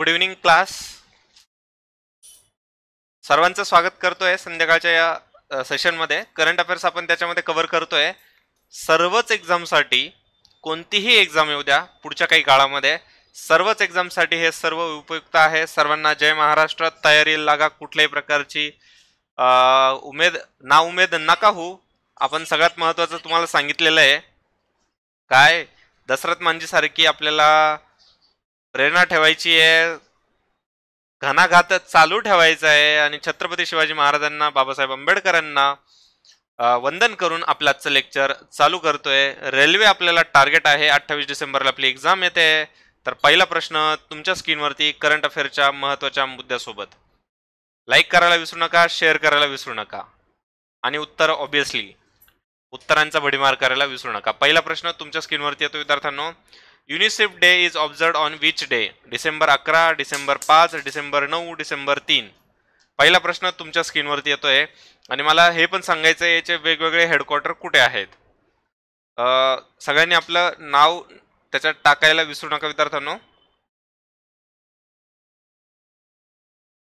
Good evening class सर्वांचं स्वागत करतोय संध्याकाळच्या या सेशनमध्ये करंट अफेअर्स आपण त्याच्यामध्ये कव्हर करतोय सर्वच एक्झामसाठी कोणतीही एक्झाम येऊ द्या पुढच्या काही काळामध्ये सर्वच एक्झामसाठी हे सर्व उपयुक्त आहे सर्वांना जय महाराष्ट्र तयारी लागा कुठल्याही प्रकारची उमेद ना उमेद नका हो आपण सगळ्यात महत्त्वाचं तुम्हाला सांगितलेलं आहे काय दशरथ मांजीसारखी आपल्याला प्रेरणा ठेवायची आहे घनाघात चालू ठेवायचं आहे आणि छत्रपती शिवाजी महाराजांना बाबासाहेब आंबेडकरांना वंदन करून आपलं आजचं लेक्चर चालू करतोय रेल्वे आपल्याला टार्गेट आहे अठ्ठावीस डिसेंबरला आपली एक्झाम येते तर पहिला प्रश्न तुमच्या स्क्रीनवरती करंट अफेअरच्या महत्त्वाच्या मुद्द्यासोबत लाईक करायला विसरू नका शेअर करायला विसरू नका आणि उत्तर ऑब्विसली उत्तरांचा भडीमार करायला विसरू नका पहिला प्रश्न तुमच्या स्क्रीनवरती येतो विद्यार्थ्यांना UNICEF day is observed on which day December अकरा डिसेंबर पाच डिसेंबर नऊ डिसेंबर तीन पहिला प्रश्न तुमच्या स्क्रीनवरती येतोय आणि मला हे पण सांगायचं आहे याचे वेगवेगळे हेडक्वार्टर कुठे आहेत सगळ्यांनी आपलं नाव त्याच्यात टाकायला विसरू नका विद्यार्थ्यांनो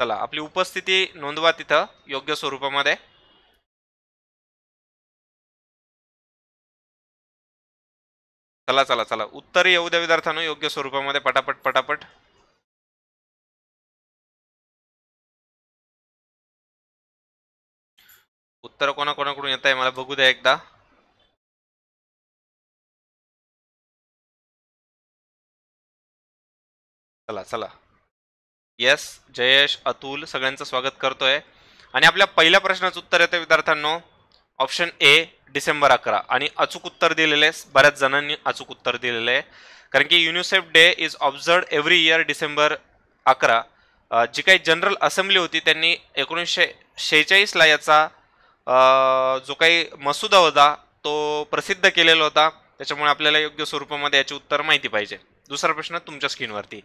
चला आपली उपस्थिती नोंदवा तिथं योग्य स्वरूपामध्ये चला चला चला उत्तर येऊ द्या विद्यार्थ्यांनो योग्य स्वरूपामध्ये पटापट पटापट उत्तर कोणाकोणाकडून येत आहे मला बघू द्या एकदा चला चला यस जयेश अतुल सगळ्यांचं स्वागत करतोय आणि आपल्या पहिल्या प्रश्नाचं उत्तर येते विद्यार्थ्यांना ऑप्शन ए डिसेंबर अकरा आणि अचूक उत्तर दिलेले आहे बऱ्याच जणांनी अचूक उत्तर दिलेलं आहे कारण की UNICEF day is observed every year December अकरा जी काही जनरल असेंब्ली होती त्यांनी एकोणीसशे शेहेचाळीसला याचा जो काही मसुदा होता तो प्रसिद्ध केलेला होता त्याच्यामुळे आपल्याला योग्य स्वरूपामध्ये याचे उत्तर माहिती पाहिजे दुसरा प्रश्न तुमच्या स्क्रीनवरती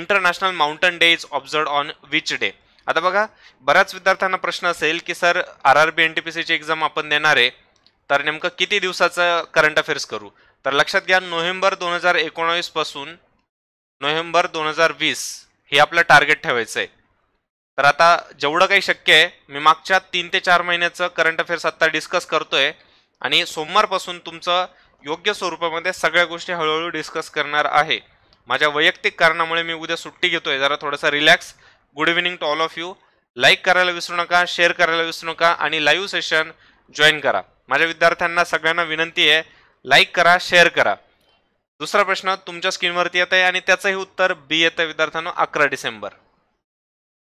international mountain day is observed on which day आता बघा बऱ्याच विद्यार्थ्यांना प्रश्न असेल की sir R R B N T P सीची एक्झाम आपण देणार आहे तर नेमकं किती दिवसाचं करंट अफेअर्स करू तर लक्षात घ्या नोव्हेंबर दोन हजार एकोणावीसपासून नोव्हेंबर दोन हजार वीस हे आपलं टार्गेट ठेवायचं आहे तर आता जेवढं काही शक्य आहे मी मागच्या तीन ते चार महिन्याचं करंट अफेअर्स आत्ता डिस्कस करतोय आणि सोमवारपासून तुमचं योग्य स्वरूपामध्ये सगळ्या गोष्टी हळूहळू डिस्कस करणार आहे माझ्या वैयक्तिक कारणामुळे मी उद्या सुट्टी घेतोय जरा थोडासा relax good evening to all of you like करायला विसरू नका शेअर करायला विसरू नका आणि लाईव्ह सेशन जॉईन करा माझ्या विद्यार्थ्यांना सगळ्यांना विनंती आहे लाईक करा शेअर करा दुसरा प्रश्न तुमच्या स्क्रीनवरती येत आहे आणि त्याचंही उत्तर बी येतं आहे विद्यार्थ्यांना अकरा डिसेंबर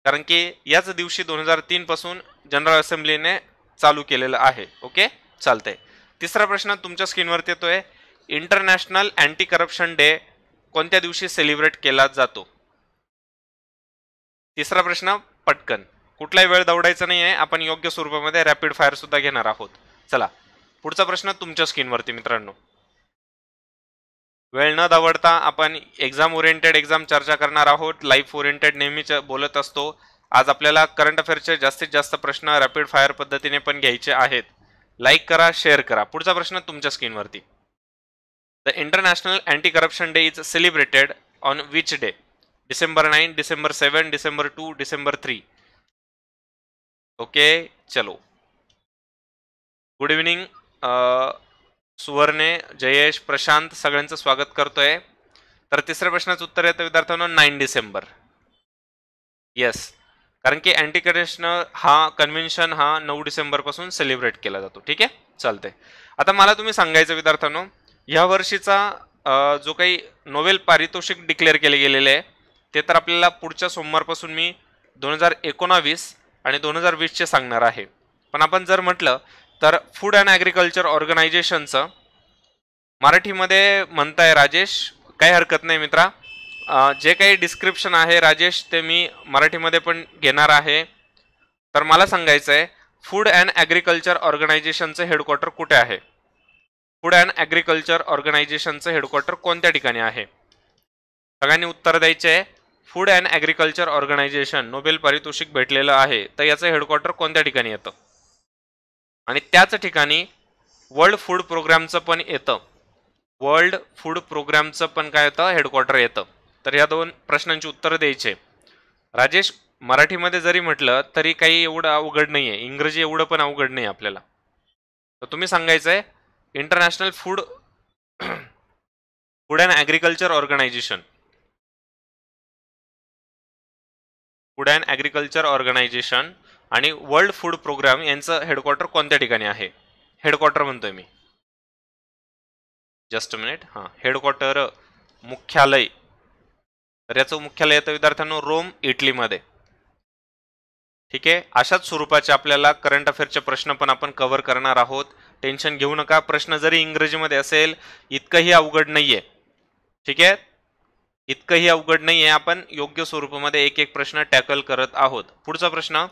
कारण की याच दिवशी दोन हजार तीनपासून पासून जनरल असेंब्लीने चालू केलेलं आहे ओके चालतंय तिसरा प्रश्न तुमच्या स्क्रीनवरती येतोय इंटरनॅशनल अँटी करप्शन डे कोणत्या दिवशी सेलिब्रेट केला जातो तिसरा प्रश्न पटकन कुठलाही वेळ दौडायचा नाही आहे आपण योग्य स्वरूपामध्ये रॅपिड फायर सुद्धा घेणार आहोत चला पुढचा प्रश्न तुमच्या स्क्रीनवरती मित्रांनो वेळ न दवडता आपण एक्झाम ओरिएंटेड एक्झाम चर्चा करणार आहोत लाईफ ओरिएंटेड नेहमीच बोलत असतो आज आपल्याला करंट अफेअरचे जास्तीत जास्त प्रश्न रॅपिड फायर पद्धतीने पण घ्यायचे आहेत लाईक करा शेअर करा पुढचा प्रश्न तुमच्या स्क्रीनवरती the international anti corruption day is celebrated on which day December nine December seven December two December three okay चलो गुड इवनिंग सुवर्णे जयेश प्रशांत सगळ्यांचं स्वागत करतोय तर तिसऱ्या प्रश्नाचं उत्तर येतं विद्यार्थ्यांना नाईन डिसेंबर येस कारण की अँटी हा कन्व्हेन्शन हा नऊ डिसेंबरपासून सेलिब्रेट केला जातो ठीक आहे चालते आता मला तुम्ही सांगायचं विद्यार्थ्यांनो ह्या वर्षीचा जो काही नोवेल पारितोषिक डिक्लेअर केले गेलेले आहे ते तर आपल्याला पुढच्या सोमवारपासून मी दोन हजार एकोणावीस आणि दोन हजार वीसचे सांगणार आहे पण आपण जर म्हटलं तर फूड अँड ॲग्रिकल्चर ऑर्गनायझेशनचं मराठीमध्ये म्हणताय राजेश काही हरकत नाही मित्रा जे काही डिस्क्रिप्शन आहे राजेश ते मी मराठीमध्ये पण घेणार आहे तर मला सांगायचं आहे फूड अँड ॲग्रिकल्चर ऑर्गनायझेशनचं हेडक्वार्टर कुठे आहे फूड अँड ॲग्रिकल्चर ऑर्गनायझेशनचं हेडक्वार्टर कोणत्या ठिकाणी आहे सगळ्यांनी उत्तर द्यायचे आहे food and agriculture organization Nobel पारितोषिक भेटलेलं आहे तर याचं हेडक्वार्टर कोणत्या ठिकाणी येतं आणि त्याच ठिकाणी वर्ल्ड फूड प्रोग्रॅमचं पण येतं वर्ल्ड फूड प्रोग्रॅमचं पण काय येतं हेडक्वार्टर येतं तर ह्या दोन प्रश्नांची उत्तरं द्यायचे राजेश मराठीमध्ये जरी म्हटलं तरी काही एवढं अवघड नाही आहे इंग्रजी एवढं पण अवघड नाही आपल्याला तर तुम्ही सांगायचं आहे international food food and agriculture organization food and agriculture organization आणि वर्ल्ड फूड प्रोग्राम यांचं हेडक्वार्टर कोणत्या ठिकाणी आहे हेडक्वार्टर म्हणतोय मी जस्ट मिनिट हां हेडक्वार्टर मुख्यालय तर याचं मुख्यालय येतं विद्यार्थ्यांनो रोम इटलीमध्ये ठीक आहे अशाच स्वरूपाचे आपल्याला करंट अफेअरचे प्रश्न पण आपण कव्हर करणार आहोत टेन्शन घेऊ नका प्रश्न जरी इंग्रजीमध्ये असेल इतकंही अवघड नाही आहे ठीक आहे इतकंही अवघड नाही आहे आपण योग्य स्वरूपामध्ये एक एक प्रश्न टॅकल करत आहोत पुढचा प्रश्न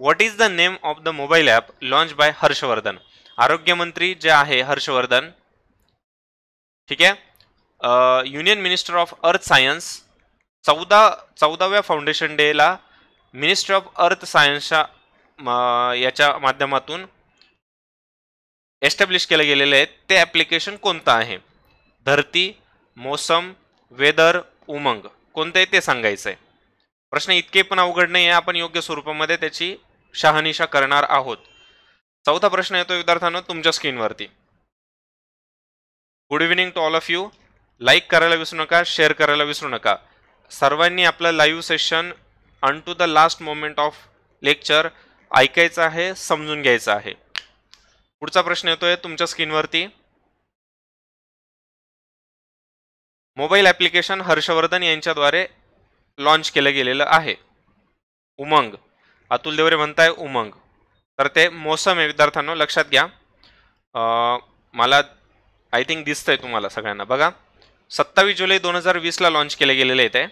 what is the name of the mobile app launch by Harshvardhan आरोग्यमंत्री जे आहे हर्षवर्धन ठीक आहे union minister of earth science चौदा चौदाव्या फाउंडेशन डेला मिनिस्टर ऑफ अर्थ सायन्सच्या याच्या माध्यमातून एस्टॅब्लिश केले गेलेले आहेत ते ॲप्लिकेशन कोणतं आहे धरती मौसम वेदर उमंग कोणतं आहे ते सांगायचं आहे प्रश्न इतके पण अवघड नाही आहे आपण योग्य स्वरूपामध्ये त्याची शहानिशा करणार आहोत चौथा प्रश्न येतो विद्यार्थ्यांना तुमच्या स्क्रीनवरती good evening to all of you like करायला विसरू नका शेअर करायला विसरू नका सर्वांनी आपलं live session until the last moment of lecture ऐकायचं आहे समजून घ्यायचं आहे पुढचा प्रश्न येतोय तुमच्या स्क्रीनवरती मोबाईल ॲप्लिकेशन हर्षवर्धन यांच्याद्वारे लॉन्च केलं गेलेलं आहे उमंग अतुल देवरे म्हणताय उमंग तर ते मोसम आहे विद्यार्थ्यांना लक्षात घ्या मला आय थिंक आहे तुम्हाला सगळ्यांना बघा सत्तावीस जुलै दोन हजार वीसला लॉन्च केले गेलेलं आहे ते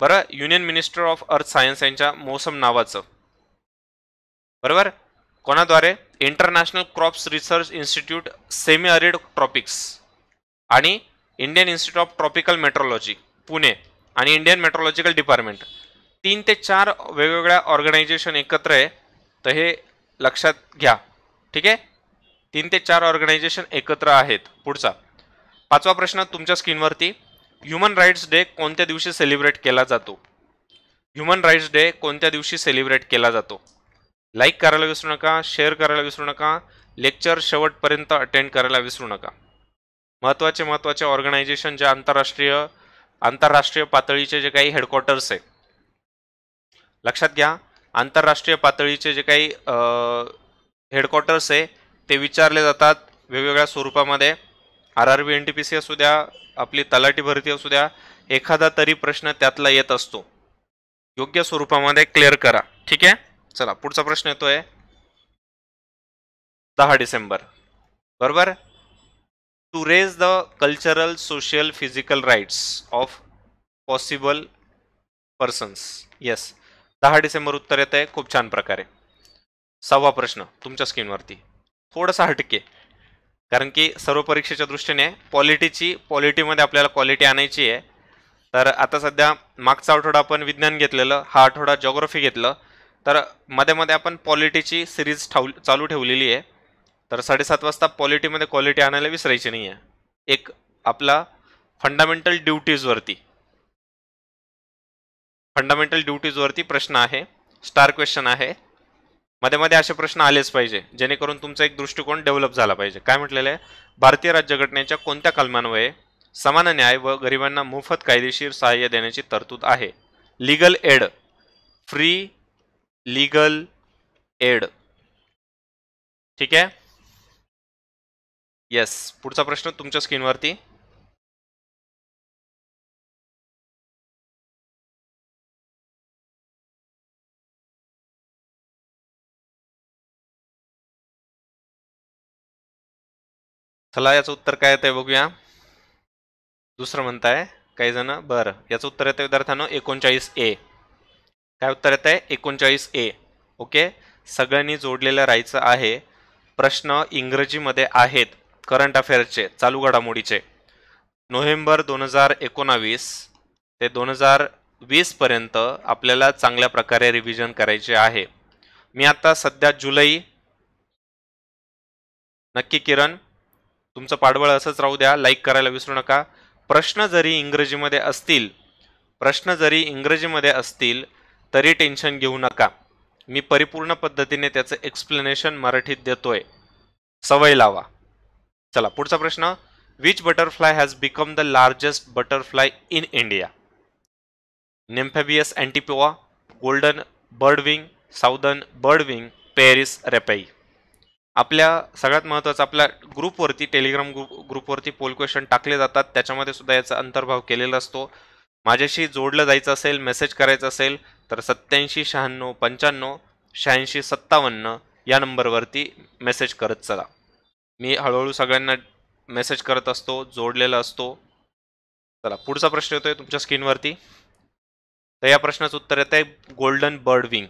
बरं union minister of earth science यांच्या मोसम नावाचं बरोबर कोणाद्वारे international crops research institute semi arid tropics आणि Indian institute of tropical meteorology Pune आणि इंडियन मेट्रोलॉजिकल डिपार्टमेंट तीन ते चार वेगवेगळ्या ऑर्गनायझेशन एकत्र आहे तर हे लक्षात घ्या ठीक आहे तीन ते चार ऑर्गनायझेशन एकत्र आहेत पुढचा पाचवा प्रश्न तुमच्या स्क्रीनवरती ह्युमन राईट्स डे कोणत्या दिवशी सेलिब्रेट केला जातो ह्युमन राईट्स डे कोणत्या दिवशी सेलिब्रेट केला जातो लाईक करायला विसरू नका शेअर करायला विसरू नका लेक्चर शेवटपर्यंत अटेंड करायला विसरू नका महत्त्वाचे महत्त्वाचे ऑर्गनायझेशन जे आंतरराष्ट्रीय आंतरराष्ट्रीय पातळीचे जे काही हेडक्वार्टर्स आहे लक्षात घ्या आंतरराष्ट्रीय पातळीचे जे काही हेडक्वार्टर्स आहे ते विचारले जातात वेगवेगळ्या स्वरूपामध्ये R R B N T P C असू द्या आपली तलाठी भरती असू द्या एखादा तरी प्रश्न त्यातला येत असतो योग्य स्वरूपामध्ये क्लिअर करा ठीक आहे चला पुढचा प्रश्न येतोय दहा डिसेंबर बरोबर to raise the cultural social physical rights of possible persons yes दहा डिसेंबर उत्तर येत आहे खूप छान प्रकारे सहावा प्रश्न तुमच्या स्क्रीनवरती थोडंसं हटके कारण की सर्व परीक्षेच्या दृष्टीने पॉलिटीची पॉलिटीमध्ये आपल्याला क्वालिटी आणायची आहे तर आता सध्या मागचा आठवडा आपण विज्ञान घेतलेलं हा आठवडा जॉग्रफी घेतलं तर मध्ये मध्ये आपण पॉलिटीची सिरीज ठाव चालू ठेवलेली आहे तर साडेसात वाजता पॉलिटीमध्ये क्वालिटी आणायला विसरायची नाही आहे एक आपला फंडामेंटल ड्युटीजवरती फंडामेंटल ड्युटीजवरती प्रश्न आहे स्टार क्वेश्चन आहे मध्ये मध्ये असे प्रश्न आलेच पाहिजे जेणेकरून तुमचा एक दृष्टिकोन डेव्हलप झाला पाहिजे काय म्हटलेलं आहे भारतीय राज्यघटनेच्या कोणत्या कलमांमुळे समान न्याय व गरिबांना मोफत कायदेशीर सहाय्य देण्याची तरतूद आहे legal aid free legal aid ठीक आहे येस पुढचा प्रश्न तुमच्या स्क्रीनवरती चला याचं उत्तर काय येतंय बघूया दुसरं म्हणताय काही जण बरं याचं उत्तर येतं विद्यार्थ्यानं एकोणचाळीस ए काय उत्तर येत आहे एकोणचाळीस ए ओके सगळ्यांनी जोडलेलं राहायचं आहे प्रश्न इंग्रजीमध्ये आहेत करंट अफेअर्सचे चालू घडामोडीचे नोव्हेंबर दोन हजार एकोणावीस ते दोन हजार वीसपर्यंत आपल्याला चांगल्या प्रकारे रिव्हिजन करायचे आहे मी आता सध्या जुलै नक्की किरण तुमचं पाठबळ असंच राहू द्या लाईक करायला विसरू नका प्रश्न जरी इंग्रजीमध्ये असतील प्रश्न जरी इंग्रजीमध्ये असतील तरी टेन्शन घेऊ नका मी परिपूर्ण पद्धतीने त्याचं एक्सप्लेनेशन मराठीत देतोय सवय लावा चला पुढचा प्रश्न which butterfly has become the largest butterfly in India नेम्फेबियस अँटीपोआ गोल्डन बर्डविंग साऊदर्न बर्डविंग पेरिस रेपेई आपल्या सगळ्यात महत्त्वाचं आपल्या ग्रुपवरती टेलिग्राम ग्रुप ग्रुपवरती पोल क्वेश्चन टाकले जातात त्याच्यामध्ये सुद्धा याचा अंतर्भाव केलेला असतो माझ्याशी जोडलं जायचं असेल मेसेज करायचं असेल तर सत्याऐंशी शहाण्णव पंच्याण्णव शहाऐंशी सत्तावन्न या नंबरवरती मेसेज करत चला मी हळूहळू सगळ्यांना मेसेज करत असतो जोडलेला असतो चला पुढचा प्रश्न येतोय तुमच्या स्क्रीनवरती तर या प्रश्नाचं उत्तर येत आहे गोल्डन बर्ड विंग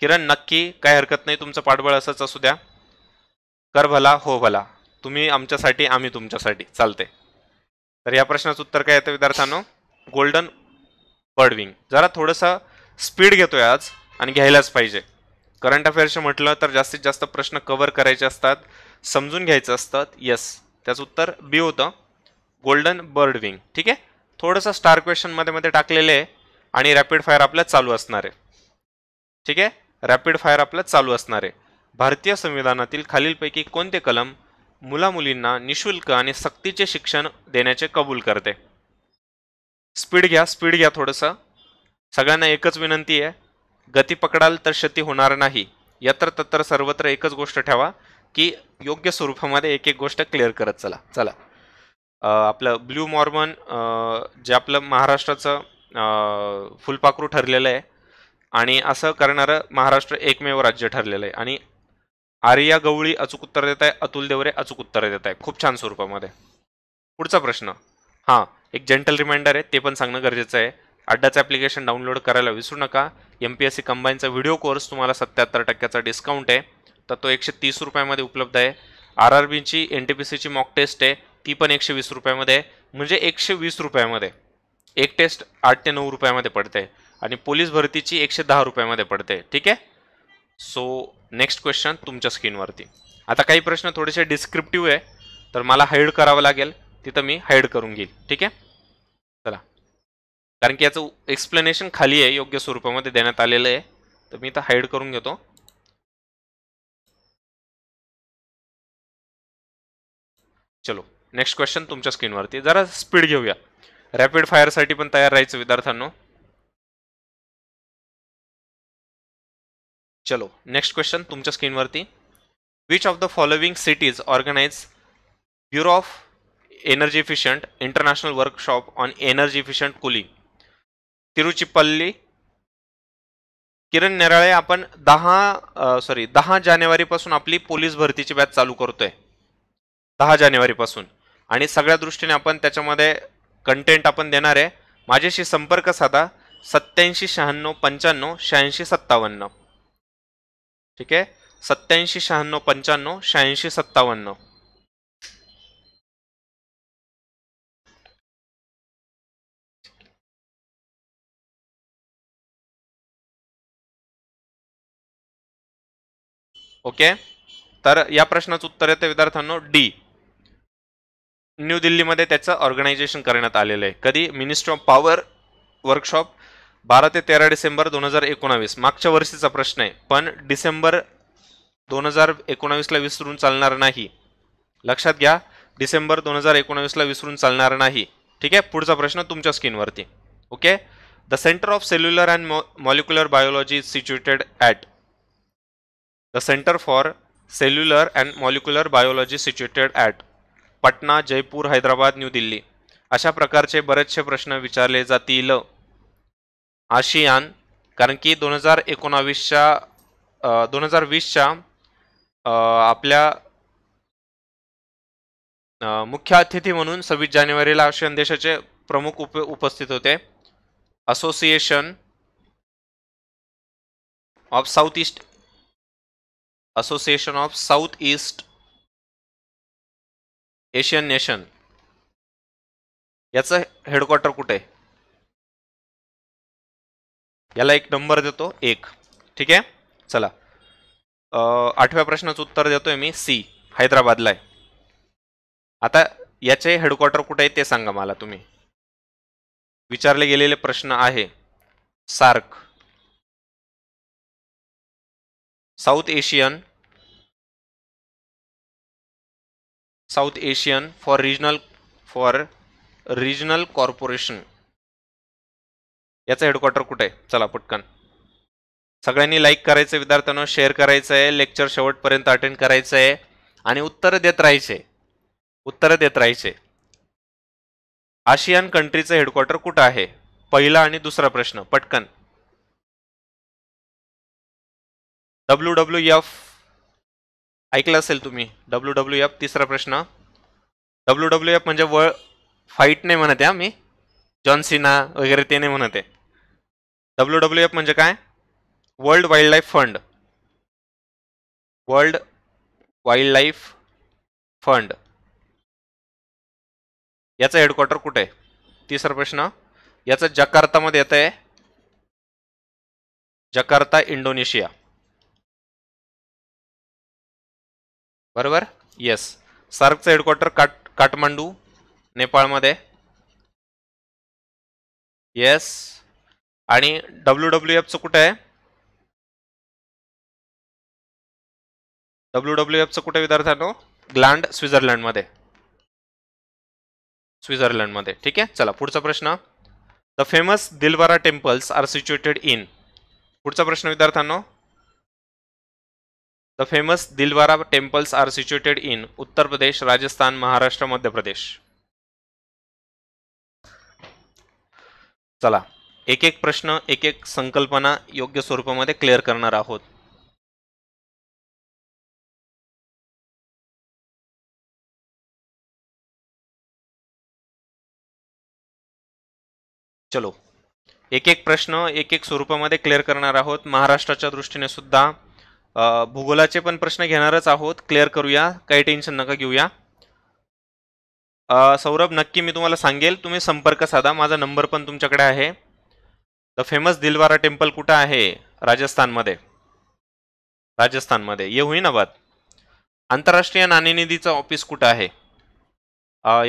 किरण नक्की काय हरकत नाही तुमचं पाठबळ असंच असू द्या कर भला हो भला तुम्ही आमच्यासाठी आम्ही तुमच्यासाठी चालते तर या प्रश्नाचं उत्तर काय येतं विद्यार्थ्यांनो गोल्डन बर्ड विंग जरा थोडंसं स्पीड घेतोय आज आणि घ्यायलाच पाहिजे करंट अफेअर्सचे म्हटलं तर जास्तीत जास्त प्रश्न कव्हर करायचे असतात समजून घ्यायचं असतात यस त्याचं उत्तर बी होतं गोल्डन बर्ड विंग ठीक आहे थोडंसं स्टार क्वेश्चनमध्ये मध्ये टाकलेले आहे आणि रॅपिड फायर आपल्या चालू असणार आहे ठीक आहे रॅपिड फायर आपल्या चालू असणार आहे भारतीय संविधानातील खालीलपैकी कोणते कलम मुलामुलींना निशुल्क आणि सक्तीचे शिक्षण देण्याचे कबूल करते स्पीड घ्या स्पीड घ्या थोडंसं सगळ्यांना एकच विनंती आहे गती पकडाल तर क्षती होणार नाही यत्र तत्र सर्वत्र एकच गोष्ट ठेवा की योग्य स्वरूपामध्ये एक एक गोष्ट क्लिअर करत चला चला आपलं ब्ल्यू मॉर्मन जे आपलं महाराष्ट्राचं फुलपाखरू ठरलेलं आहे आणि असं करणारं महाराष्ट्र एकमेव राज्य ठरलेलं आहे आणि आर्या गवळी अचूक उत्तर देत आहे अतुल देवरे अचूक उत्तर देत आहे खूप छान स्वरूपामध्ये पुढचा प्रश्न हां एक जेंटल रिमाइंडर आहे ते पण सांगणं गरजेचं आहे अड्डाचं ॲप्लिकेशन डाउनलोड करायला विसरू नका एम पी एस सी कंबाईनचा व्हिडिओ कोर्स तुम्हाला सत्याहत्तर टक्क्याचा डिस्काउंट आहे तर तो एकशे तीस रुपयामध्ये उपलब्ध आहे आर आर बीची एन टी पी सीची मॉक टेस्ट आहे ती पण एकशे वीस रुपयामध्ये आहे म्हणजे एकशे वीस रुपयामध्ये एक टेस्ट आठ ते नऊ रुपयामध्ये पडते आणि पोलीस भरतीची एकशे दहा रुपयामध्ये पडते ठीक आहे सो नेक्स्ट क्वेश्चन तुमच्या स्क्रीनवरती आता काही प्रश्न थोडेसे डिस्क्रिप्टिव्ह आहे तर मला हाईड करावं लागेल तिथं मी हाईड करून घेईल ठीक आहे कारण की याचं एक्सप्लेनेशन खाली आहे योग्य स्वरूपामध्ये देण्यात आलेलं आहे तर मी इथं हाईड करून घेतो चलो नेक्स्ट क्वेश्चन तुमच्या स्क्रीनवरती जरा स्पीड घेऊया रॅपिड फायरसाठी पण तयार राहायचं विद्यार्थ्यांनो चलो नेक्स्ट क्वेश्चन तुमच्या स्क्रीनवरती which of the following cities organize bureau of energy efficient international workshop on energy efficient cooling Tiruchirappalli Kiran Nerale आपण दहा सॉरी दहा जानेवारीपासून आपली पोलीस भरतीची बॅच चालू करतोय दहा जानेवारीपासून आणि सगळ्या दृष्टीने आपण त्याच्यामध्ये कंटेंट आपण देणार आहे माझ्याशी संपर्क साधा सत्याऐंशी शहाण्णव पंच्याण्णव शहाऐंशी सत्तावन्न ठीक आहे सत्याऐंशी शहाण्णव पंच्याण्णव शहाऐंशी सत्तावन्न ओके तर या प्रश्नाचं उत्तर येतं विद्यार्थ्यांनो डी न्यू दिल्लीमध्ये त्याचं ऑर्गनायझेशन करण्यात आलेलं आहे कधी मिनिस्ट्री ऑफ पॉवर वर्कशॉप बारा ते तेरा डिसेंबर दोन हजार एकोणावीस मागच्या वर्षीचा प्रश्न आहे पण डिसेंबर दोन हजार एकोणावीसला विसरून चालणार नाही लक्षात घ्या डिसेंबर दोन हजार एकोणावीसला विसरून चालणार नाही ठीक आहे पुढचा प्रश्न तुमच्या स्क्रीनवरती okay the centre of cellular and मॉ molecular biology situated at the centre for cellular and molecular biology situated at Patna Jaipur Hyderabad New Delhi अशा प्रकारचे बरेचसे प्रश्न विचारले जातील आशियान कारण की दोन हजार एकोणावीसच्या दोन हजार वीसच्या आपल्या मुख्य अतिथी म्हणून सव्वीस जानेवारीला आशियान देशाचे प्रमुख उप उपस्थित होते association of south east association of south east Asian nation याचं हेडक्वार्टर कुठे याला एक नंबर देतो एक ठीक आहे चला आठव्या प्रश्नाचं उत्तर देतोय मी सी हैदराबादला आहे आता याचे हेडक्वार्टर कुठे आहे ते सांगा मला तुम्ही विचारले गेलेले प्रश्न आहे SAARC south Asian south Asian for regional for regional corporation याचं हेडक्वार्टर कुठे आहे चला पटकन सगळ्यांनी लाईक करायचं विद्यार्थ्यांना शेअर करायचं आहे लेक्चर शेवटपर्यंत अटेंड करायचं आहे आणि उत्तर देत राहायचे उत्तर देत राहायचे आशियन कंट्रीचं हेडक्वार्टर कुठं आहे पहिला आणि दुसरा प्रश्न पटकन डब्ल्यू डब्ल्यू एफ ऐकलं असेल तुम्ही डब्ल्यू डब्ल्यू एफ तिसरा प्रश्न डब्ल्यू डब्ल्यू एफ म्हणजे व फाईट नाही म्हणत आहे मी जॉन सिना वगैरे ते नाही म्हणत आहे डब्ल्यू डब्ल्यू एफ म्हणजे काय world wild life fund world wild life fund याचं हेडक्वार्टर कुठे आहे तिसरा प्रश्न याचं जकार्तामध्ये येतं आहे जकार्ता इंडोनेशिया बरोबर येस सार्कचं हेडक्वार्टर काट काठमांडू नेपाळमध्ये येस आणि डब्ल्यू डब्ल्यू एफचं कुठं आहे डब्ल्यू डब्ल्यू एफचं कुठे विद्यार्थ्यांनो ग्लँड स्वित्झर्लंडमध्ये स्वित्झर्लंडमध्ये ठीक आहे चला पुढचा प्रश्न the famous Dilwara temples are situated in पुढचा प्रश्न विद्यार्थ्यांनो the famous Dilwara temples are situated in Uttar Pradesh Rajasthan Maharashtra मध्य प्रदेश चला एक एक प्रश्न एक एक संकल्पना योग्य स्वरूपामध्ये क्लिअर करणार आहोत चलो एक एक प्रश्न एक एक स्वरूपामध्ये क्लिअर करणार आहोत महाराष्ट्राच्या दृष्टीने सुद्धा भूगोलाचे पण प्रश्न घेणारच आहोत क्लिअर करूया काही टेन्शन नका घेऊया सौरभ नक्की मी तुम्हाला सांगेल तुम्ही संपर्क साधा माझा नंबर पण तुमच्याकडे आहे द फेमस दिलवारा टेम्पल कुठं आहे राजस्थानमध्ये राजस्थानमध्ये बात आंतरराष्ट्रीय नाणेनिधीचं ऑफिस कुठं आहे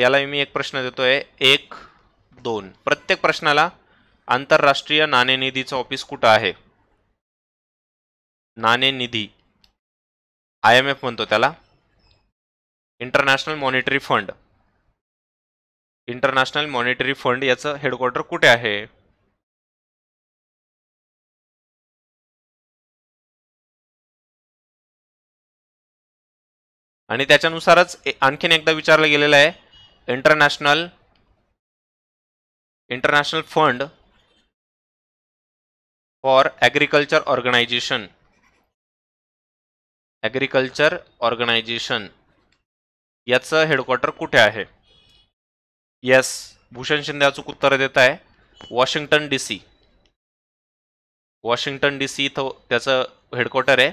याला मी एक प्रश्न देतोय एक दोन प्रत्येक प्रश्नाला आंतरराष्ट्रीय नाणेनिधीचं ऑफिस कुठं आहे निधी आय एम एफ म्हणतो त्याला international monetary fund international monetary fund याचं हेडक्वार्टर कुठे आहे आणि त्याच्यानुसारच आणखीन एकदा विचारलं गेलेलं आहे international international fund for agriculture organization agriculture organization याचं हेडक्वार्टर कुठे आहे यस भूषण शिंदे अचूक उत्तर देत आहे Washington D C Washington D C इथं त्याचं हेडक्वार्टर आहे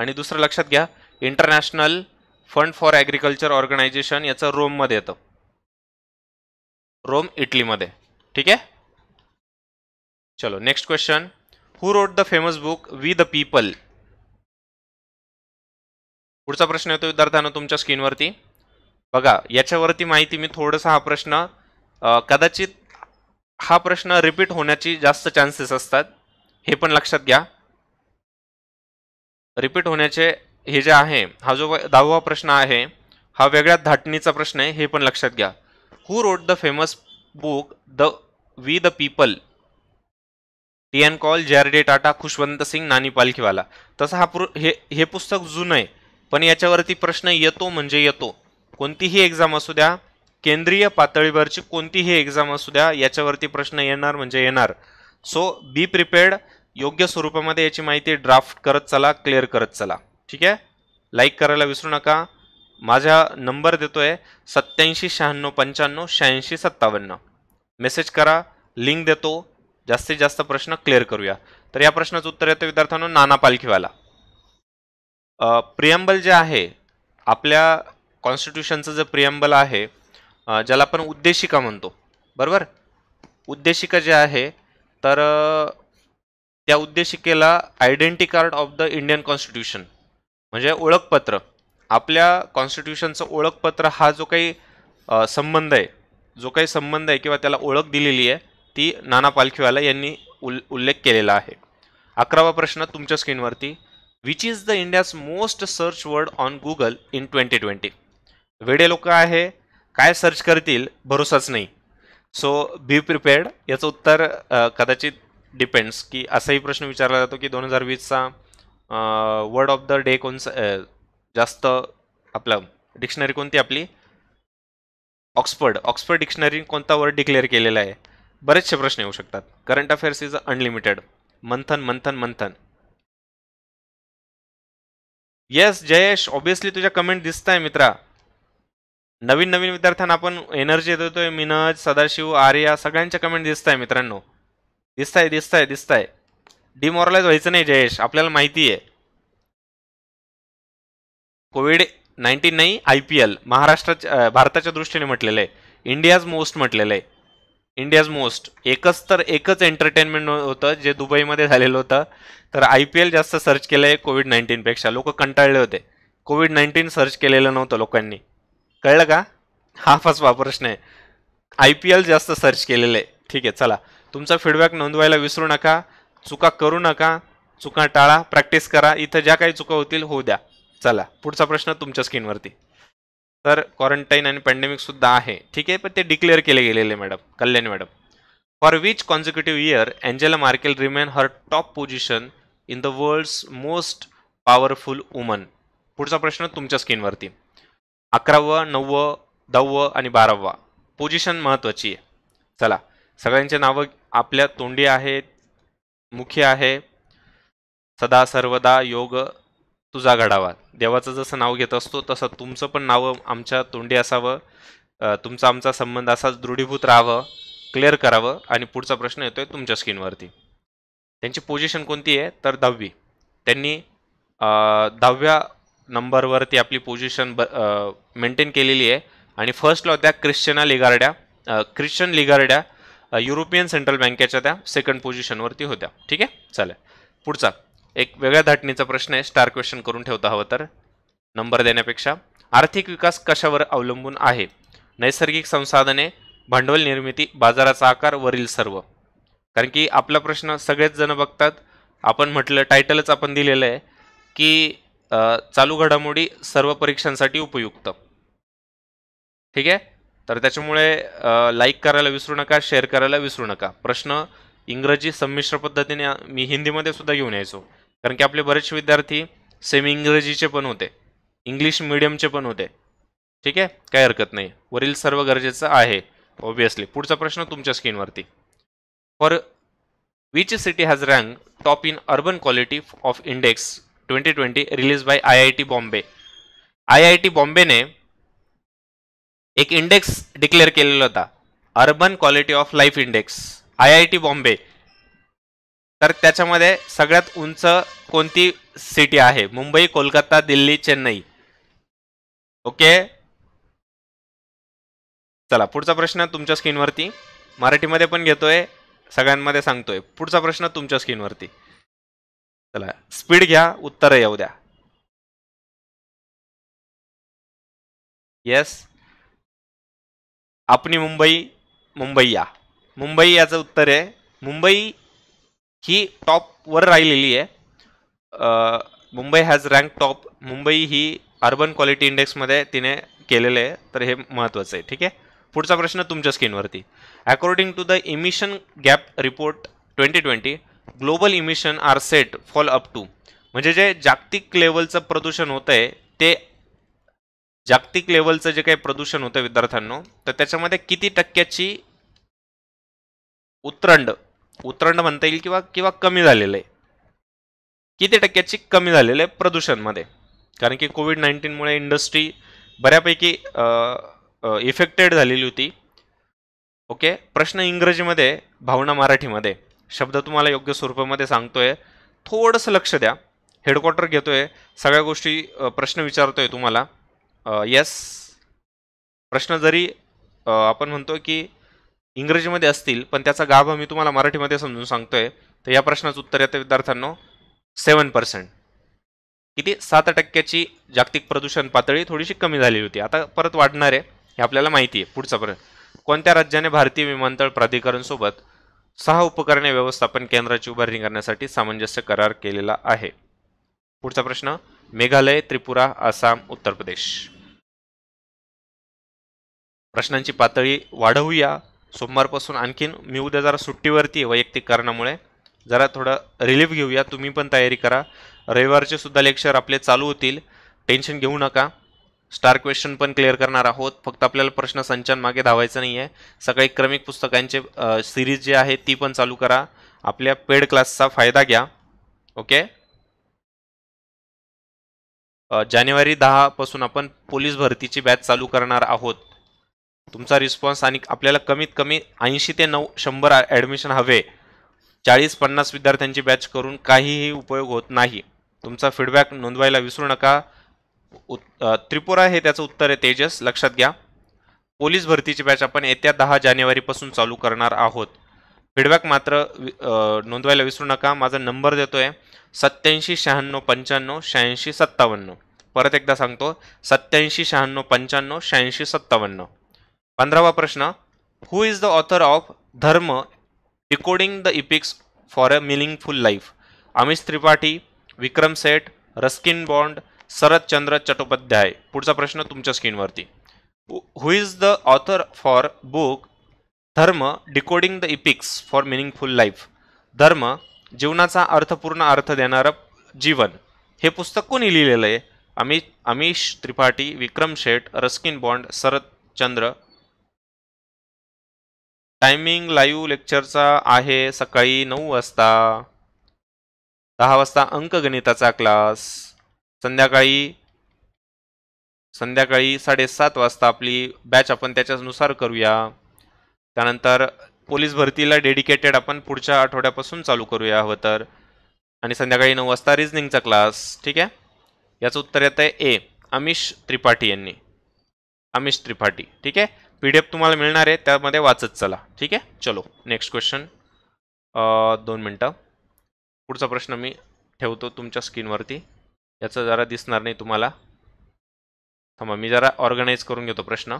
आणि दुसरं लक्षात घ्या international fund for agriculture organization याचं रोममध्ये येतं रोम इटलीमध्ये ठीक आहे चलो next question who wrote the famous book we the people पुढचा प्रश्न येतो विद्यार्थ्यांना तुमच्या स्क्रीनवरती बघा याच्यावरती माहिती मी थोडंसं हा प्रश्न कदाचित हा प्रश्न रिपीट होण्याची जास्त चान्सेस असतात हे पण लक्षात घ्या रिपीट होण्याचे हे जे आहे हा जो दहावा प्रश्न आहे हा वेगळ्या धाटणीचा प्रश्न आहे हे पण लक्षात घ्या who wrote the famous book the we the people T N Kaul D Tata Khushwant Singh Nani Palkhivala तसं हा हे हे पुस्तक जुनं आहे पण याच्यावरती प्रश्न येतो म्हणजे येतो कोणतीही एक्झाम असू द्या केंद्रीय पातळीवरची कोणतीही एक्झाम असू द्या याच्यावरती प्रश्न येणार म्हणजे येणार सो बी प्रिपेअर्ड योग्य स्वरूपामध्ये याची माहिती ड्राफ्ट करत चला क्लिअर करत चला ठीक आहे लाईक करायला विसरू नका माझा नंबर देतो आहे सत्याऐंशी शहाण्णव पंच्याण्णव शहाऐंशी सत्तावन्न मेसेज करा लिंक देतो जास्तीत जास्त प्रश्न क्लिअर करूया तर या प्रश्नाचं उत्तर येतं विद्यार्थ्यांनो नाना पालखीवाला प्रियंबल जे आहे आपल्या कॉन्स्टिट्यूशनचं जे प्रियंबल आहे ज्याला आपण उद्देशिका म्हणतो बरोबर उद्देशिका जे आहे तर त्या उद्देशिकेला identity card of the Indian constitution म्हणजे ओळखपत्र आपल्या कॉन्स्टिट्यूशनचं ओळखपत्र हा जो काही संबंध आहे जो काही संबंध आहे किंवा त्याला ओळख दिलेली आहे ती नाना पालखीवाला यांनी उल उल्लेख केलेला आहे अकरावा प्रश्न तुमच्या स्क्रीनवरती which is the India's most search word on Google in twenty twenty वेडे लोक आहे काय सर्च करतील भरोसाच नाही सो बी प्रिपेअर्ड याचं उत्तर कदाचित डिपेंड्स की असाही प्रश्न विचारला जातो की दोन हजार वीसचा वर्ड ऑफ द डे कोणचं जास्त आपलं डिक्शनरी कोणती आपली ऑक्सफर्ड ऑक्सफर्ड डिक्शनरी कोणता वर्ड डिक्लेअर केलेला आहे बरेचसे प्रश्न येऊ शकतात current affairs is unlimited Manthan Manthan Manthan yes Jayesh obviously तुझ्या कमेंट दिसत आहे मित्रा नवीन नवीन विद्यार्थ्यांना आपण एनर्जी देतोय मिनज सदाशिव आर्या सगळ्यांच्या कमेंट दिसत आहे मित्रांनो दिसत आहे दिसत आहे दिसत आहे डिमॉरलाइज व्हायचं नाही जयेश आपल्याला माहिती आहे कोविड नाईन्टीन नाही आय पी एल महाराष्ट्राच्या भारताच्या दृष्टीने म्हटलेलं आहे इंडियाज मोस्ट म्हटलेलं आहे इंडियाज मोस्ट एकच तर एकच एंटरटेनमेंट होतं जे दुबईमध्ये झालेलं होतं तर आय पी एल जास्त सर्च केलं आहे कोविड नाईन्टीनपेक्षा लोक कंटाळले होते कोविड नाईन्टीन सर्च केलेलं नव्हतं लोकांनी कळलं का हा फसवा प्रश्न आहे आय पी एल जास्त सर्च केलेलं आहे ठीक आहे चला तुमचा फीडबॅक नोंदवायला विसरू नका चुका करू नका चुका टाळा प्रॅक्टिस करा इथं ज्या काही चुका होतील होऊ द्या चला पुढचा प्रश्न तुमच्या स्क्रीनवरती तर क्वारंटाईन आणि पॅन्डेमिकसुद्धा आहे ठीक आहे पण ते डिक्लेअर केले गेलेले madam Kalyan madam for which consecutive year Angela Merkel remain her top position in the world's most powerful woman पुढचा प्रश्न तुमच्या स्किनवरती अकरावं नववं दहावं आणि बारावा पोझिशन महत्त्वाची आहे चला सगळ्यांचे नावं आपल्या तोंडी आहेत मुख्य आहे सदा सर्वदा योग तुझा घडावा देवाचं जसं नाव घेत असतो तसं तुमचं पण नाव आमच्या तोंडी असावं तुमचा आमचा संबंध असाच दृढीभूत राहावं क्लिअर करावं आणि पुढचा प्रश्न येतोय तुमच्या स्किनवरती त्यांची पोझिशन कोणती आहे तर दहावी त्यांनी दहाव्या नंबरवरती आपली पोझिशन ब मेंटेन केलेली आहे आणि फर्स्टला होत्या क्रिश्चना लिगार्ड्या क्रिश्चन लिगार्ड्या युरोपियन सेंट्रल बँकेच्या त्या सेकंड पोझिशनवरती होत्या ठीक आहे चालेल पुढचा एक वेगळ्या धाटणीचा प्रश्न आहे स्टार क्वेश्चन करून ठेवता हवं तर नंबर देण्यापेक्षा आर्थिक विकास कशावर अवलंबून आहे नैसर्गिक संसाधने भांडवल निर्मिती बाजाराचा आकार वरील सर्व कारण की आपला प्रश्न सगळेच जण बघतात आपण म्हटलं टायटलच आपण दिलेलं आहे की चालू घडामोडी सर्व परीक्षांसाठी उपयुक्त ठीक आहे तर त्याच्यामुळे लाईक करायला विसरू नका शेअर करायला विसरू नका प्रश्न इंग्रजी संमिश्र पद्धतीने मी हिंदीमध्ये सुद्धा घेऊन यायचो कारण की आपले बरेचसे विद्यार्थी सेमी इंग्रजीचे पण होते इंग्लिश मिडियमचे पण होते ठीक आहे काय हरकत नाही वरील सर्व गरजेचं आहे ऑब्वियसली पुढचा प्रश्न तुमच्या स्क्रीनवरती for which city has rank top in urban quality of index twenty twenty release by I I T Bombay I I T बॉम्बेने एक इंडेक्स डिक्लेअर केलेला होता urban quality of life index I I T Bombay तर त्याच्यामध्ये सगळ्यात उंच कोणती city आहे मुंबई कोलकाता दिल्ली चेन्नई ओके चला पुढचा प्रश्न तुमच्या स्क्रीनवरती मराठीमध्ये पण घेतोय सगळ्यांमध्ये सांगतोय पुढचा प्रश्न तुमच्या स्क्रीनवरती चला स्पीड घ्या उत्तर येऊ द्या येस आपली मुंबई मुंबई या मुंबई याचं उत्तर आहे मुंबई ही टॉपवर राहिलेली आहे Mumbai has rank top Mumbai ही अर्बन क्वालिटी इंडेक्समध्ये तिने केलेलं आहे तर हे महत्त्वाचं आहे ठीक आहे पुढचा प्रश्न तुमच्या स्क्रीनवरती according to the emission gap report twenty twenty global emission are set fall up to म्हणजे जे जागतिक लेवलचं प्रदूषण होतं आहे ते जागतिक लेवलचं जे काही प्रदूषण होतं विद्यार्थ्यांनो तर त्याच्यामध्ये किती टक्क्याची उतरंड उत्तरण म्हणता येईल किंवा किंवा कमी झालेलं आहे किती टक्क्याची कमी झालेलं आहे प्रदूषणमध्ये कारण की कोविड नाईन्टीनमुळे इंडस्ट्री बऱ्यापैकी इफेक्टेड झालेली होती ओके प्रश्न इंग्रजीमध्ये भावना मराठीमध्ये शब्द तुम्हाला योग्य स्वरूपामध्ये सांगतोय थोडंसं लक्ष द्या हेडक्वार्टर घेतोय सगळ्या गोष्टी प्रश्न विचारतोय तुम्हाला येस प्रश्न जरी आपण म्हणतो की इंग्रजीमध्ये असतील पण त्याचा गाभा मी तुम्हाला मराठीमध्ये समजून सांगतोय तर या प्रश्नाचं उत्तर येतं विद्यार्थ्यांना सेवन पर्सेंट किती सात टक्क्याची जागतिक प्रदूषण पातळी थोडीशी कमी झालेली होती आता परत वाढणार आहे हे आपल्याला माहिती आहे पुढचा प्रश्न कोणत्या राज्याने भारतीय विमानतळ प्राधिकरण सोबत सहा उपकरणे व्यवस्थापन केंद्राची उभारणी करण्यासाठी सामंजस्य करार केलेला आहे पुढचा प्रश्न मेघालय त्रिपुरा आसाम उत्तर प्रदेश प्रश्नांची पातळी वाढवूया सोमवारपासून आणखीन मी उद्या जरा सुट्टीवरती वैयक्तिक कारणामुळे जरा थोडं रिलीफ घेऊया तुम्ही पण तयारी करा रविवारचे सुद्धा लेक्चर आपले चालू होतील टेन्शन घेऊ नका स्टार क्वेश्चन पण क्लिअर करणार आहोत फक्त आपल्याला प्रश्न मागे धावायचं नाही आहे सकाळी क्रमिक पुस्तकांचे सिरीज जे आहे ती पण चालू करा आपल्या पेड क्लासचा फायदा घ्या ओके जानेवारी दहापासून आपण पोलीस भरतीची बॅच चालू करणार आहोत तुमचा रिस्पॉन्स आणि आपल्याला कमीत कमी ऐंशी ते नऊ शंभर ॲडमिशन हवे चाळीस पन्नास विद्यार्थ्यांची बॅच करून काहीही उपयोग होत नाही तुमचा फीडबॅक नोंदवायला विसरू नका त्रिपुरा हे त्याचं उत्तर आहे तेजस लक्षात घ्या पोलीस भरतीची बॅच आपण येत्या दहा जानेवारीपासून चालू करणार आहोत फीडबॅक मात्र नोंदवायला विसरू नका माझा नंबर देतो आहे सत्याऐंशी शहाण्णव पंच्याण्णव शहाऐंशी सत्तावन्न परत एकदा सांगतो सत्याऐंशी शहाण्णव पंच्याण्णव शहाऐंशी सत्तावन्न पंधरावा प्रश्न who is the author of Dharma decoding the epics for a meaningful life Amish Tripathi Vikram Seth Ruskin Bond Chandra Chattopadhyay पुढचा प्रश्न तुमच्या स्क्रीनवरती who is the author for book Dharma decoding the epics for meaningful life Dharma जीवनाचा अर्थपूर्ण अर्थ देणारं जीवन हे पुस्तक कोणी लिहिलेलं आहे अमित अमिश त्रिपाठी विक्रम शेठ रस्किन बॉन्ड चंद्र टायमिंग लाईव्ह लेक्चरचा आहे सकाळी नऊ वाजता दहा वाजता अंकगणिताचा क्लास संध्याकाळी संध्याकाळी साडेसात वाजता आपली बॅच आपण त्याच्यानुसार करूया त्यानंतर पोलीस भरतीला डेडिकेटेड आपण पुढच्या आठवड्यापासून चालू करूया हवं तर आणि संध्याकाळी नऊ वाजता रिजनिंगचा क्लास ठीक आहे याचं उत्तर येतं आहे ए अमिश त्रिपाठी यांनी अमिश त्रिपाठी ठीक आहे पी डी एफ तुम्हाला मिळणार आहे त्यामध्ये वाचत चला ठीक आहे चलो नेक्स्ट क्वेश्चन दोन मिनटं पुढचा प्रश्न मी ठेवतो तुमच्या स्क्रीनवरती याचं जरा दिसणार नाही तुम्हाला थांबा मी जरा ऑर्गनाईज करून घेतो प्रश्न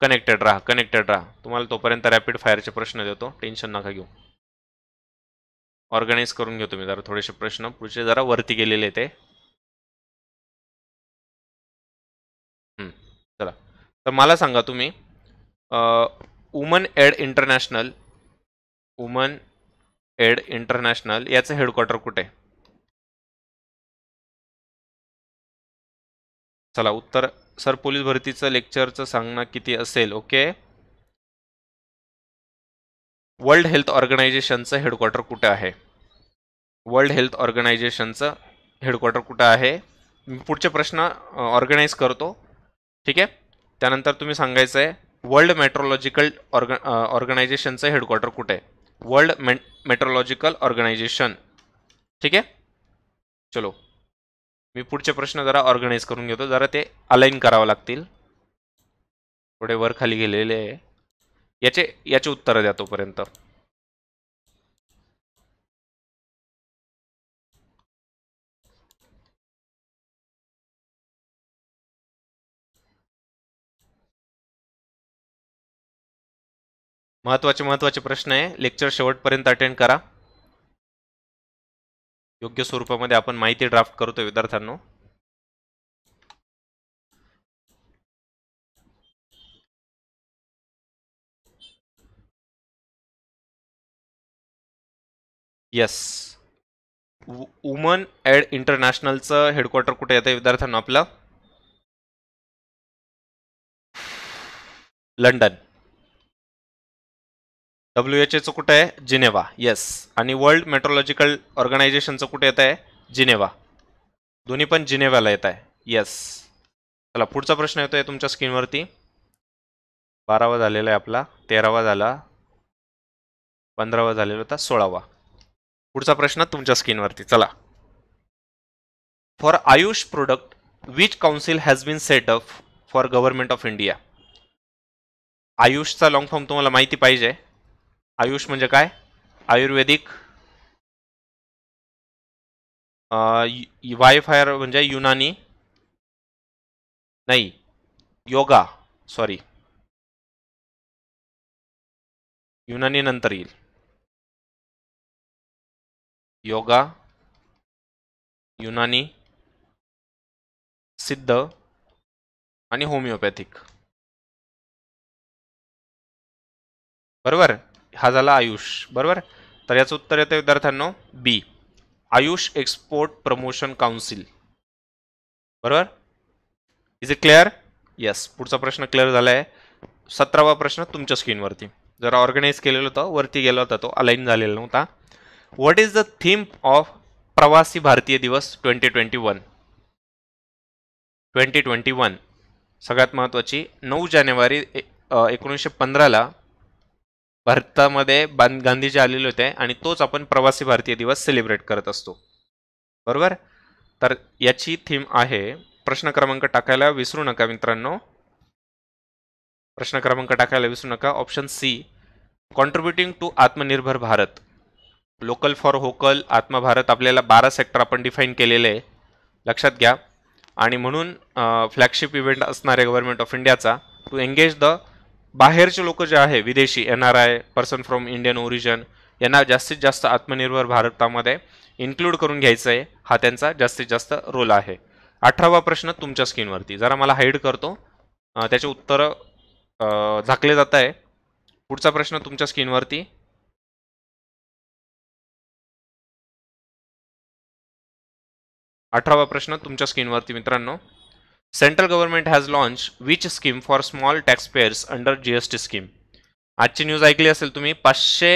कनेक्टेड राहा कनेक्टेड राहा तुम्हाला तोपर्यंत रॅपिड फायरचे प्रश्न देतो टेन्शन नका घेऊ ऑर्गनाईज करून घेतो मी जरा थोडेसे प्रश्न पुढचे जरा वरती गेलेले ते चला तर मला सांगा तुम्ही woman aid international woman aid international याचं हेडक्वार्टर कुठे चला उत्तर सर पोलीस भरतीचं लेक्चरचं सांगणं किती असेल ओके वर्ल्ड हेल्थ ऑर्गनायझेशनचं हेडक्वार्टर कुठं आहे वर्ल्ड हेल्थ ऑर्गनायझेशनचं हेडक्वार्टर कुठं आहे पुढचे प्रश्न ऑर्गनाईज करतो ठीक आहे त्यानंतर तुम्ही सांगायचं आहे वर्ल्ड मेट्रोलॉजिकल ऑर्ग ऑर्गनायझेशनचं हेडक्वार्टर कुठे आहे वर्ल्ड मे मेट्रोलॉजिकल ऑर्गनायझेशन ठीक आहे चलो मी पुढचे प्रश्न जरा ऑर्गनाईज करून घेतो जरा ते अलाईन करावं लागतील थोडे वर खाली गेलेले आहे याचे याचे उत्तरं द्या तोपर्यंत महत्वाचे महत्त्वाचे प्रश्न आहे लेक्चर शेवटपर्यंत अटेंड करा योग्य स्वरूपामध्ये आपण माहिती ड्राफ्ट करतोय विद्यार्थ्यांना येस वुमन ॲड इंटरनॅशनलचं हेडक्वार्टर कुठे येतं विद्यार्थ्यांना आपलं लंडन डब्ल्यू एच एचं कुठं आहे जिनेवा येस आणि वर्ल्ड मेट्रोलॉजिकल ऑर्गनायझेशनचं कुठे येत आहे जिनेवा दोन्ही पण जिनेवाला येत आहे येस चला पुढचा प्रश्न येतो आहे तुमच्या स्क्रीनवरती बारावा झालेला आहे आपला तेरावा झाला पंधरावा झालेला होता सोळावा पुढचा प्रश्न तुमच्या स्क्रीनवरती चला for AYUSH product which council has been set up for government of India आयुषचा लॉंग फॉर्म तुम्हाला माहिती पाहिजे आयुष म्हणजे काय आयुर्वेदिक वायफायर म्हणजे युनानी नाही योगा सॉरी युनानी नंतर येईल योगा युनानी सिद्ध आणि होमिओपॅथिक बरोबर हा झाला आयुष बरोबर तर याचं उत्तर येतं विद्यार्थ्यांनो B AYUSH export promotion council बरोबर इज इट क्लिअर येस पुढचा प्रश्न क्लिअर झाला आहे सतरावा प्रश्न तुमच्या स्क्रीनवरती जरा ऑर्गनाईज केलेलं होतं वरती गेला होता तो अलाईन झालेला नव्हता what is the theme of Pravasi Bharatiya Divas twenty twenty one twenty twenty one सगळ्यात महत्त्वाची नऊ जानेवारी एकोणीसशे पंधराला भारतामध्ये गांधीजी आलेले होते आणि तोच आपण प्रवासी भारतीय दिवस सेलिब्रेट करत असतो बरोबर तर याची थीम आहे प्रश्न क्रमांक टाकायला विसरू नका मित्रांनो प्रश्न क्रमांक टाकायला विसरू नका option C contributing to Atmanirbhar Bharat local for vocal आत्मभारत आपल्याला बारा सेक्टर आपण डिफाईन केलेले आहे लक्षात घ्या आणि म्हणून फ्लॅगशिप इव्हेंट आहे गव्हर्नमेंट ऑफ इंडियाचा टू एंगेज द बाहेरचे लोक जे आहे विदेशी N R I person from Indian origin यांना जास्तीत जास्त आत्मनिर्भर भारतामध्ये इन्क्लूड करून घ्यायचं आहे हा त्यांचा जास्तीत जास्त रोल आहे अठरावा प्रश्न तुमच्या स्क्रीनवरती जरा मला हाईड करतो त्याचे उत्तर झाकले जात आहे पुढचा प्रश्न तुमच्या स्क्रीनवरती अठरावा प्रश्न तुमच्या स्क्रीनवरती मित्रांनो central government has launch which scheme for small taxpayers under T scheme आजची न्यूज ऐकली असेल तुम्ही पाचशे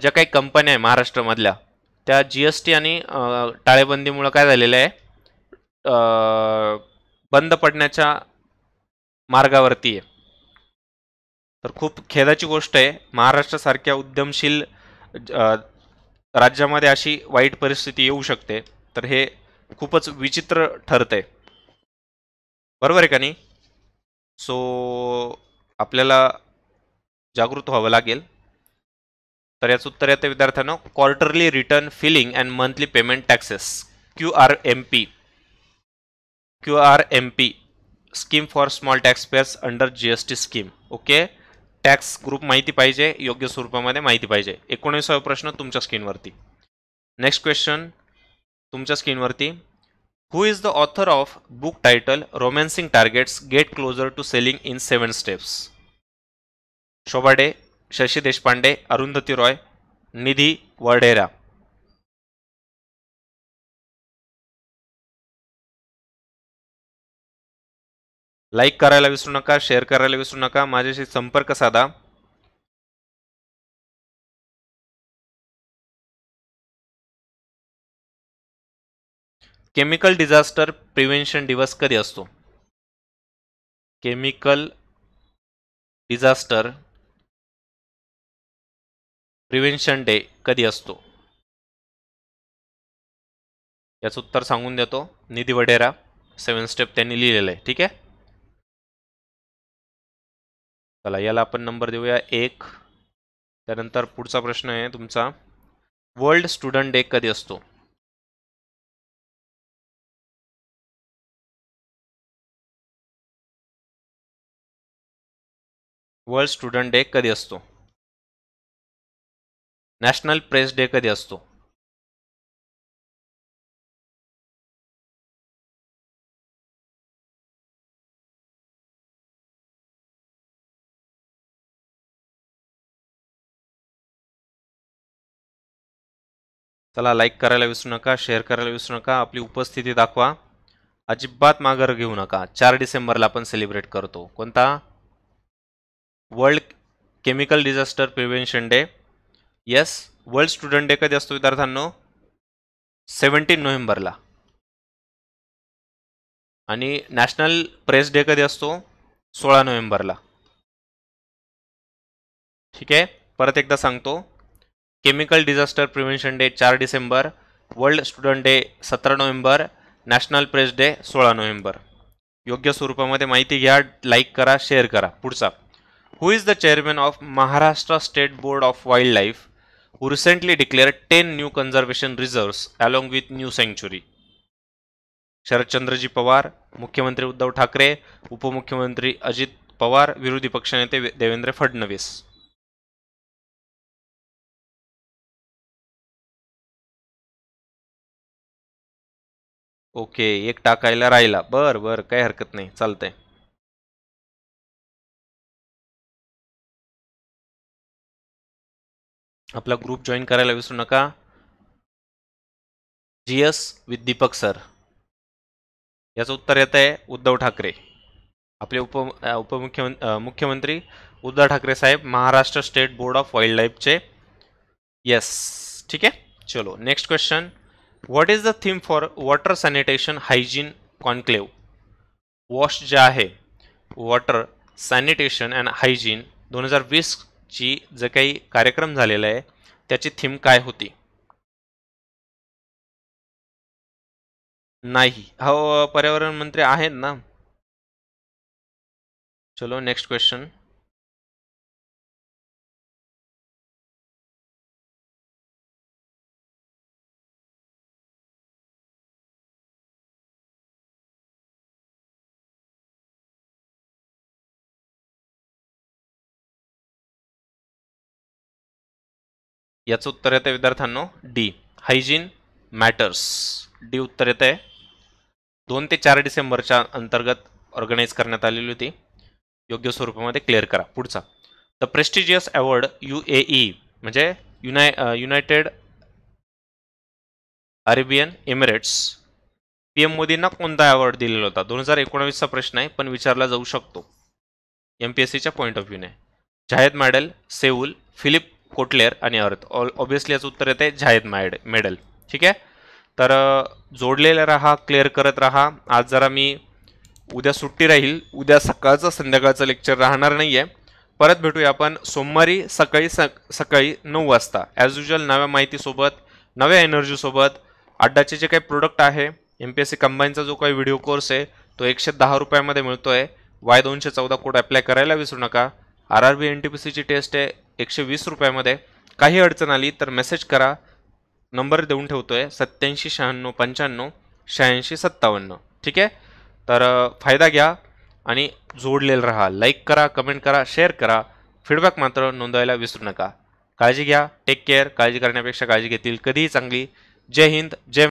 ज्या काही कंपन्या आहे महाराष्ट्रामधल्या त्या जी एस टी आणि टाळेबंदीमुळं काय झालेलं आहे बंद पडण्याच्या मार्गावरती आहे तर खूप खेदाची गोष्ट आहे महाराष्ट्रासारख्या उद्यमशील राज्यामध्ये अशी वाईट परिस्थिती येऊ शकते तर हे खूपच विचित्र ठरतं आहे बरोबर आहे का नाही सो आपल्याला जागृत व्हावं लागेल तर याचं उत्तर येतं विद्यार्थ्यांना quarterly return filing and monthly payment taxes Q R M P Q R M P scheme for small taxpayers under G S T scheme okay tax group माहिती पाहिजे योग्य स्वरूपामध्ये माहिती पाहिजे एकोणीसावा प्रश्न तुमच्या स्क्रीनवरती नेक्स्ट क्वेश्चन तुमच्या स्क्रीनवरती Who is the author of book title Romancing Targets Get Closer to Selling in 7 Steps? Shobade, Shashi Deshpande, Arundhati Roy, Nidhi, Vardera. Like Karala Vishnaka, Share Karala Vishnaka, Majeshi Samparka Sada. Chemical disaster prevention दिवस कधी असतो chemical disaster prevention day कधी असतो याचं उत्तर सांगून देतो निधी वडेरा सेवन step त्यांनी लिहिलेलं आहे ठीक आहे चला याला आपण नंबर देऊया एक त्यानंतर पुढचा प्रश्न आहे तुमचा वर्ल्ड स्टुडंट डे कधी असतो वर्ल्ड स्टुडंट डे कधी असतो नॅशनल प्रेस डे कधी असतो चला लाईक करायला विसरू नका शेअर करायला विसरू नका आपली उपस्थिती दाखवा अजिबात माघार घेऊ नका चार डिसेंबरला आपण सेलिब्रेट करतो कोणता world chemical disaster prevention day yes world student day कधी असतो विद्यार्थ्यांनो सेवन्टीन नोव्हेंबरला आणि नॅशनल प्रेस डे कधी असतो सोळा नोव्हेंबरला ठीक आहे परत एकदा सांगतो केमिकल डिझास्टर प्रिव्हेन्शन डे चार डिसेंबर वर्ल्ड स्टुडंट डे सतरा नोव्हेंबर नॅशनल प्रेस डे सोळा नोव्हेंबर योग्य स्वरूपामध्ये माहिती घ्या लाईक करा शेअर करा पुढचा who is the chairman of Maharashtra State Board of Wildlife, who recently declared 10 new conservation reserves along with new sanctuary. शरदचंद्रजी Pawar मुख्यमंत्री उद्धव ठाकरे उपमुख्यमंत्री अजित पवार विरोधी पक्षनेते देवेंद्र फडणवीस ओके एक टाकायला राहिला बर बर काही हरकत नाही चालतंय आपला ग्रुप जॉईन करायला विसरू नका G S with Deepak sir याचं उत्तर येत आहे उद्धव ठाकरे आपले उप उपमुख्यमं मुख्यमंत्री उद्धव ठाकरे साहेब Maharashtra state board of wild लाईफचे येस ठीक आहे चलो next question what is the theme for water sanitation hygiene conclave वॉश जे आहे वॉटर सॅनिटेशन अँड हायजीन दोन हजार वीस ची जे काही कार्यक्रम झालेला आहे त्याची थीम काय होती नाही हो पर्यावरण मंत्री आहेत ना चलो नेक्स्ट क्वेश्चन याचं उत्तर येतं विद्यार्थ्यांनो डी हायजीन मॅटर्स डी उत्तर येतं आहे दोन ते चार डिसेंबरच्या अंतर्गत ऑर्गनाईज करण्यात आलेली होती योग्य स्वरूपामध्ये क्लिअर करा पुढचा the prestigious award U A E म्हणजे युनाय United Arabian Emirates P M मोदींना कोणता अवॉर्ड दिलेला होता दोन हजार एकोणावीसचा प्रश्न आहे पण विचारला जाऊ शकतो एम पी एस सीच्या पॉईंट ऑफ व्ह्यूने Zayed medal Seoul Philip Kotler आणि अर्थ ऑल याचं उत्तर येते झायद मायड मेडल ठीक आहे तर जोडलेलं राहा क्लिअर करत राहा आज जरा मी उद्या सुट्टी राहील उद्या सकाळचं संध्याकाळचं लेक्चर राहणार नाही आहे परत भेटूया आपण सोमवारी सकाळी सकाळी नऊ वाजता ॲज युजल नव्या माहितीसोबत नव्या एनर्जीसोबत अड्डाचे जे काही प्रोडक्ट आहे एम पी एस सी कंबाईनचा जो काही व्हिडिओ कोर्स आहे तो एकशे दहा रुपयामध्ये मिळतो आहे वाय दोनशे चौदा कोड अप्लाय करायला विसरू नका R R B N T P सीची टेस्ट आहे एकशे वीस रुपयामध्ये काही अडचण आली तर मेसेज करा नंबर देऊन ठेवतो आहे सत्याऐंशी शहाण्णव पंच्याण्णव शहाऐंशी सत्तावन्न ठीक आहे तर फायदा घ्या आणि जोडलेलं राहा लाईक करा कमेंट करा शेअर करा फीडबॅक मात्र नोंदवायला विसरू नका काळजी घ्या टेक केअर काळजी करण्यापेक्षा काळजी घेतील कधीही चांगली जय हिंद जय